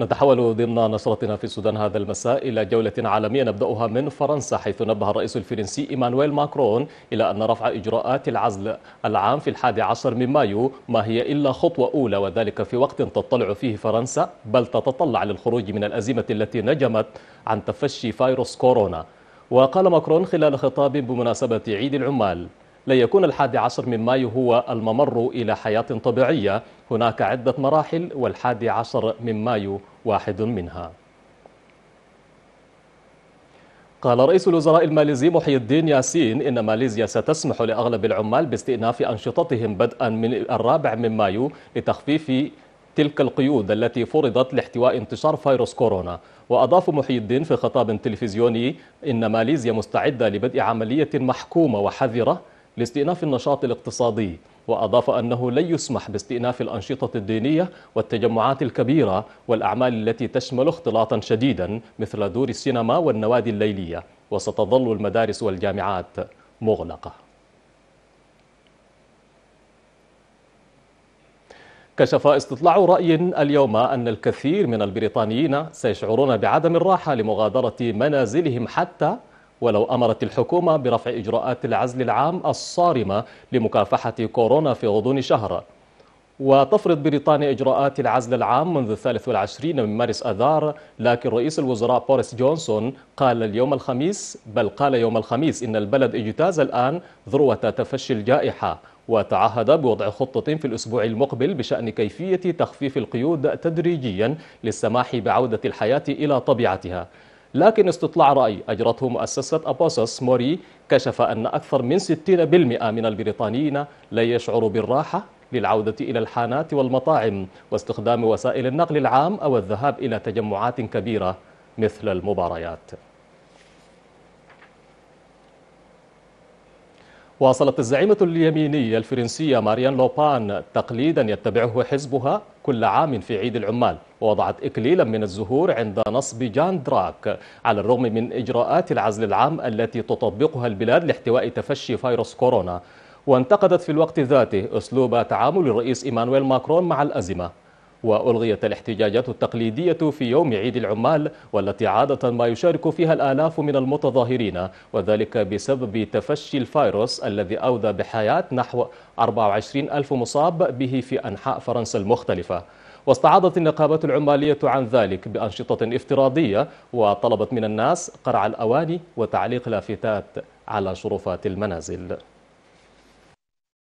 نتحول ضمن نشرتنا في السودان هذا المساء إلى جولة عالمية نبدأها من فرنسا حيث نبه الرئيس الفرنسي إيمانويل ماكرون إلى أن رفع إجراءات العزل العام في الحادي عشر من مايو ما هي إلا خطوة أولى وذلك في وقت تطلع فيه فرنسا بل تتطلع للخروج من الأزمة التي نجمت عن تفشي فيروس كورونا وقال ماكرون خلال خطاب بمناسبة عيد العمال لن يكون الحادي عشر من مايو هو الممر إلى حياة طبيعية هناك عدة مراحل والحادي عشر من مايو واحد منها قال رئيس الوزراء الماليزي محي الدين ياسين إن ماليزيا ستسمح لأغلب العمال باستئناف أنشطتهم بدءا من الرابع من مايو لتخفيف تلك القيود التي فرضت لاحتواء انتشار فيروس كورونا وأضاف محي الدين في خطاب تلفزيوني إن ماليزيا مستعدة لبدء عملية محكومة وحذرة لاستئناف النشاط الاقتصادي وأضاف أنه لن يسمح باستئناف الأنشطة الدينية والتجمعات الكبيرة والأعمال التي تشمل اختلاطا شديدا مثل دور السينما والنوادي الليلية وستظل المدارس والجامعات مغلقة كشف استطلاع رأي اليوم أن الكثير من البريطانيين سيشعرون بعدم الراحة لمغادرة منازلهم حتى ولو أمرت الحكومة برفع إجراءات العزل العام الصارمة لمكافحة كورونا في غضون شهر وتفرض بريطانيا إجراءات العزل العام منذ 23 من مارس أذار لكن رئيس الوزراء بوريس جونسون قال اليوم الخميس بل قال يوم الخميس إن البلد اجتاز الآن ذروة تفشي الجائحة وتعهد بوضع خطة في الأسبوع المقبل بشأن كيفية تخفيف القيود تدريجيا للسماح بعودة الحياة إلى طبيعتها لكن استطلاع رأي أجرته مؤسسة أبوسوس موري كشف أن أكثر من 60% من البريطانيين لا يشعروا بالراحة للعودة إلى الحانات والمطاعم واستخدام وسائل النقل العام أو الذهاب إلى تجمعات كبيرة مثل المباريات واصلت الزعيمة اليمينية الفرنسية ماريان لوبان تقليدا يتبعه حزبها كل عام في عيد العمال ووضعت إكليلا من الزهور عند نصب جان دراك على الرغم من إجراءات العزل العام التي تطبقها البلاد لاحتواء تفشي فيروس كورونا وانتقدت في الوقت ذاته أسلوب تعامل الرئيس إيمانويل ماكرون مع الأزمة وألغيت الاحتجاجات التقليدية في يوم عيد العمال والتي عادة ما يشارك فيها الآلاف من المتظاهرين وذلك بسبب تفشي الفيروس الذي أوذى بحياة نحو 24 ألف مصاب به في أنحاء فرنسا المختلفة واستعاضت النقابات العمالية عن ذلك بأنشطة افتراضية وطلبت من الناس قرع الأواني وتعليق لافتات على شرفات المنازل